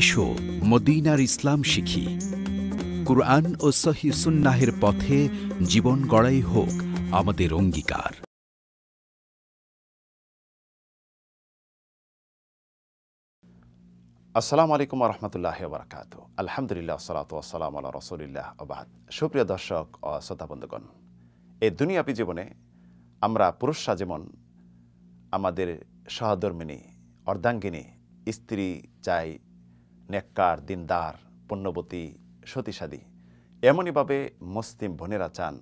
এসো মদিনার ইসলাম শিখি কুরআন ও সহি সুন্নাহের পথে জীবন গড়াই হোক আমাদের অঙ্গীকার আসসালামু আলাইকুম রহমতুল্লাহ বরকাত আলহামদুলিল্লাহ সালাত আসসালাম আল্লাহ রসুলিল্লাহ আবাদ সুপ্রিয় দর্শক ও বন্ধুগণ এই দুনিয়াপি জীবনে আমরা পুরুষরা যেমন আমাদের সহধর্মিনী অর্ধাঙ্গিনী স্ত্রী চাই নেককার দিনদার পুণ্যবতী সতীসাদী এমনইভাবে মুসলিম বোনেরা চান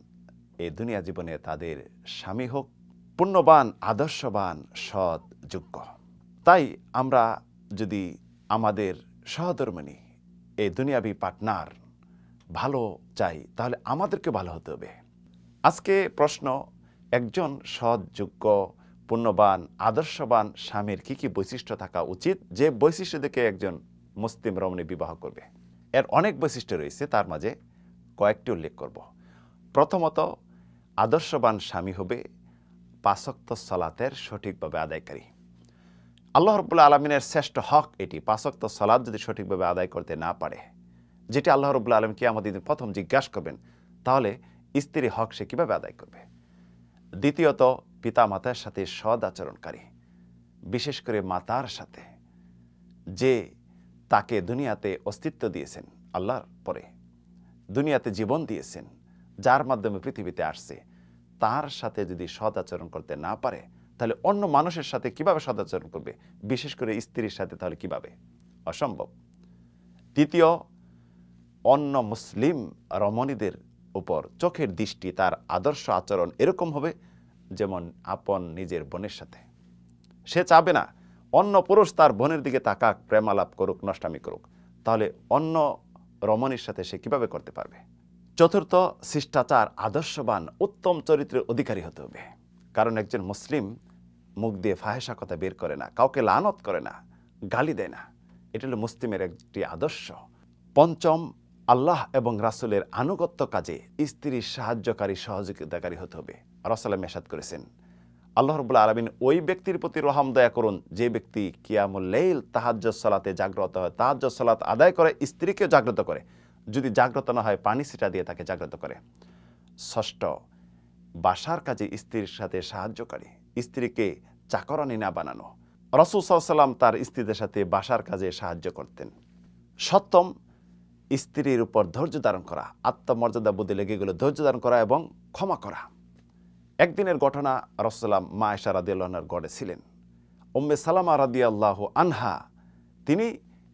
এই দুনিয়া জীবনে তাদের স্বামী হোক পুণ্যবান আদর্শবান সৎ যোগ্য তাই আমরা যদি আমাদের সহধর্মিনী এই দুনিয়াবি পার্টনার ভালো চাই তাহলে আমাদেরকে ভালো হতে হবে আজকে প্রশ্ন একজন সৎ যোগ্য পুণ্যবান আদর্শবান স্বামীর কি কি বৈশিষ্ট্য থাকা উচিত যে বৈশিষ্ট্য দেখে একজন মুসলিম রমণী বিবাহ করবে এর অনেক বৈশিষ্ট্য রয়েছে তার মাঝে কয়েকটি উল্লেখ করব প্রথমত আদর্শবান স্বামী হবে পাশক্ত সলাতের সঠিকভাবে আদায়কারী আল্লাহ রবুল্লা আলমিনের শ্রেষ্ঠ হক এটি পাশক্ত সলাদ যদি সঠিকভাবে আদায় করতে না পারে যেটি আল্লাহ রবুল্লা আলমকে আমাদের প্রথম জিজ্ঞাসা করবেন তাহলে স্ত্রীর হক সে কীভাবে আদায় করবে দ্বিতীয়ত পিতা মাতার সাথে সদ আচরণকারী বিশেষ করে মাতার সাথে যে তাকে দুনিয়াতে অস্তিত্ব দিয়েছেন আল্লাহর পরে দুনিয়াতে জীবন দিয়েছেন যার মাধ্যমে পৃথিবীতে আসছে তার সাথে যদি সদাচরণ করতে না পারে তাহলে অন্য মানুষের সাথে কিভাবে সদাচরণ করবে বিশেষ করে স্ত্রীর সাথে তাহলে কিভাবে অসম্ভব দ্বিতীয় অন্য মুসলিম রমণীদের উপর চোখের দৃষ্টি তার আদর্শ আচরণ এরকম হবে যেমন আপন নিজের বোনের সাথে সে চাবে না অন্য পুরুষ তার বোনের দিকে তাকাক প্রেম আলাপ করুক নষ্টামি করুক তাহলে অন্য রমণীর সাথে সে কীভাবে করতে পারবে চতুর্থ শিষ্টাচার আদর্শবান উত্তম চরিত্রের অধিকারী হতে হবে কারণ একজন মুসলিম মুখ দিয়ে ফাহেসা কথা বের করে না কাউকে লানত করে না গালি দেয় না এটা হলো মুসলিমের একটি আদর্শ পঞ্চম আল্লাহ এবং রাসুলের আনুগত্য কাজে স্ত্রীর সাহায্যকারী সহযোগিতাকারী হতে হবে রসালাম মেশাদ করেছেন আল্লাহ রবুল্লা আলমিন ওই ব্যক্তির প্রতি রহম দয়া করুন যে ব্যক্তি লেইল তাহাজ সালাতে জাগ্রত হয় তাহাজ সালাত আদায় করে স্ত্রীকে জাগ্রত করে যদি জাগ্রত না হয় পানি সিটা দিয়ে তাকে জাগ্রত করে ষষ্ঠ বাসার কাজে স্ত্রীর সাথে সাহায্যকারী স্ত্রীকে চাকরানি না বানানো রসুল সাল্লাম তার স্ত্রীদের সাথে বাসার কাজে সাহায্য করতেন সপ্তম স্ত্রীর উপর ধৈর্য ধারণ করা আত্মমর্যাদা বোধে লেগে গেলে ধৈর্য ধারণ করা এবং ক্ষমা করা একদিনের ঘটনা রসাল্লাম মা এশা রাদিয়াল্লাহার গড়ে ছিলেন ওম্মে সালামা রাদিয়াল্লাহ আনহা তিনি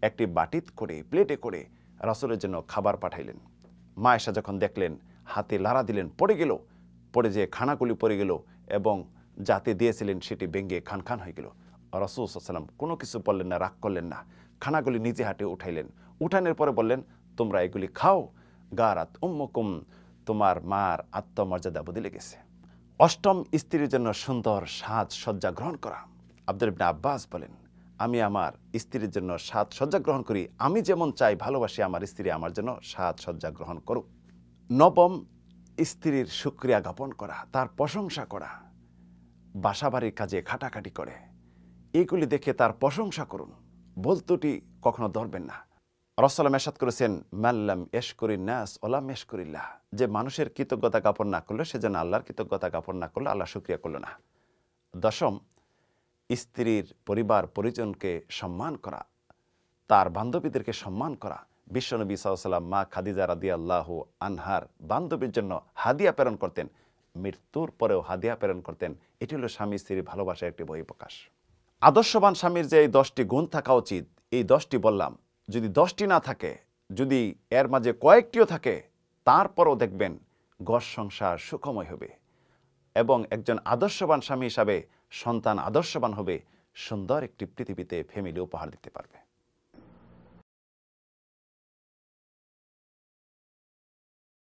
একটি বাটিত করে প্লেটে করে রসলের জন্য খাবার পাঠাইলেন মা এসা যখন দেখলেন হাতে লাড়া দিলেন পড়ে গেল পড়ে যেয়ে খানাকুলি পড়ে গেল এবং যাতে দিয়েছিলেন সেটি বেঙ্গে খান খান হয়ে গেল রসুল সাল্লাম কোনো কিছু বললেন না রাগ করলেন না খানাগুলি নিজে হাটে উঠাইলেন উঠানের পরে বললেন তোমরা এগুলি খাও গা রাত উম্মকুম তোমার মার আত্মমর্যাদা বদলে গেছে অষ্টম স্ত্রীর জন্য সুন্দর সাজ সজ্জা গ্রহণ করা আব্দুল ইবনে আব্বাস বলেন আমি আমার স্ত্রীর জন্য সাজ সজ্জা গ্রহণ করি আমি যেমন চাই ভালোবাসি আমার স্ত্রী আমার জন্য সাজ সজ্জা গ্রহণ করুক নবম স্ত্রীর সুক্রিয়া জ্ঞাপন করা তার প্রশংসা করা বাসাবাড়ির কাজে খাটাখাটি করে এগুলি দেখে তার প্রশংসা করুন বলতুটি কখনো ধরবেন না রসলাম এসাদ করেছেন মাল্লাম এশকরি নাস ওলাম এশকরিল্লাহ যে মানুষের কৃতজ্ঞতা জ্ঞাপন না করলো সে যেন আল্লাহর কৃতজ্ঞতা জ্ঞাপন না করলো আল্লাহ সুক্রিয়া করলো না দশম স্ত্রীর পরিবার পরিজনকে সম্মান করা তার বান্ধবীদেরকে সম্মান করা বিশ্বনবী সাহসাল্লাম মা খাদিজা রাদি আল্লাহ আনহার বান্ধবীর জন্য হাদিয়া প্রেরণ করতেন মৃত্যুর পরেও হাদিয়া প্রেরণ করতেন এটি হলো স্বামী স্ত্রীর ভালোবাসার একটি বহিঃপ্রকাশ আদর্শবান স্বামীর যে এই দশটি গুণ থাকা উচিত এই দশটি বললাম যদি দশটি না থাকে যদি এর মাঝে কয়েকটিও থাকে তারপরও দেখবেন ঘর সংসার সুখময় হবে এবং একজন আদর্শবান স্বামী হিসাবে সন্তান আদর্শবান হবে সুন্দর একটি পৃথিবীতে ফ্যামিলি উপহার দিতে পারবে